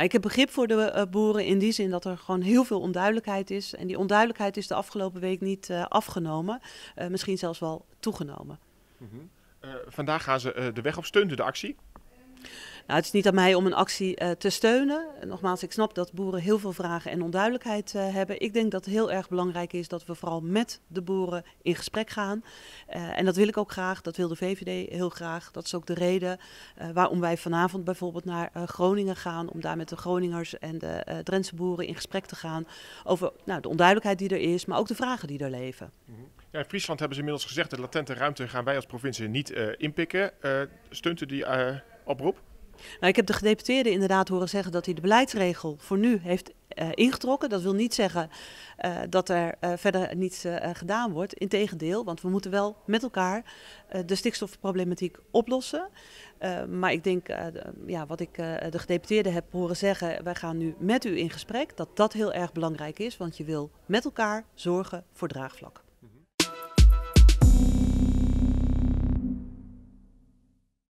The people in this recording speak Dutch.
Nou, ik heb begrip voor de eh, boeren in die zin dat er gewoon heel veel onduidelijkheid is. En die onduidelijkheid is de afgelopen week niet eh, afgenomen, eh, misschien zelfs wel toegenomen. Mhm. vandaag gaan ze de weg op stunten, de actie. Nou, het is niet aan mij om een actie eh, te steunen. Nogmaals, ik snap dat boeren heel veel vragen en onduidelijkheid eh, hebben. Ik denk dat het heel erg belangrijk is dat we vooral met de boeren in gesprek gaan. Eh, en dat wil ik ook graag, dat wil de VVD heel graag. Dat is ook de reden waarom wij vanavond bijvoorbeeld naar Groningen gaan. Om daar met de Groningers en de Drentse boeren in gesprek te gaan over nou, de onduidelijkheid die er is, maar ook de vragen die er leven. Mhm. Ja, in Friesland hebben ze inmiddels gezegd, de latente ruimte gaan wij als provincie niet inpikken. steunt u die oproep? Nou, ik heb de gedeputeerde inderdaad horen zeggen dat hij de beleidsregel voor nu heeft eh, ingetrokken. Dat wil niet zeggen eh, dat er eh, verder niets gedaan wordt. Integendeel, want we moeten wel met elkaar de stikstofproblematiek oplossen. maar ik denk, ja, wat ik de gedeputeerde heb horen zeggen, wij gaan nu met u in gesprek, dat dat heel erg belangrijk is, want je wil met elkaar zorgen voor draagvlak.